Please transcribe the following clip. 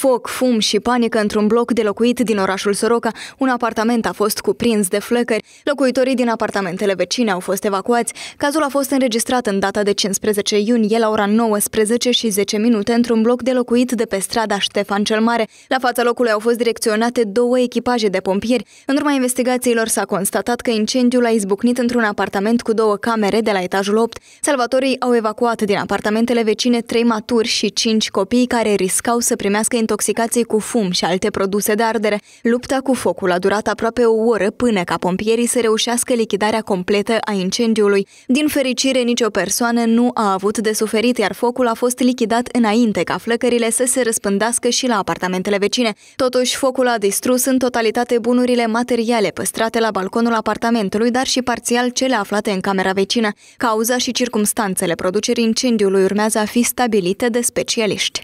Foc, fum și panică într-un bloc de locuit din orașul Soroca, un apartament a fost cuprins de flăcări. Locuitorii din apartamentele vecine au fost evacuați. Cazul a fost înregistrat în data de 15 iunie la ora 19 și 10 minute într-un bloc de locuit de pe strada Ștefan cel Mare. La fața locului au fost direcționate două echipaje de pompieri. În urma investigațiilor s-a constatat că incendiul a izbucnit într-un apartament cu două camere de la etajul 8. Salvatorii au evacuat din apartamentele vecine trei maturi și cinci copii care riscau să primească intoxicației cu fum și alte produse de ardere, lupta cu focul a durat aproape o oră până ca pompierii să reușească lichidarea completă a incendiului. Din fericire, nicio persoană nu a avut de suferit, iar focul a fost lichidat înainte ca flăcările să se răspândească și la apartamentele vecine. Totuși, focul a distrus în totalitate bunurile materiale păstrate la balconul apartamentului, dar și parțial cele aflate în camera vecină. Cauza și circumstanțele producerii incendiului urmează a fi stabilite de specialiști.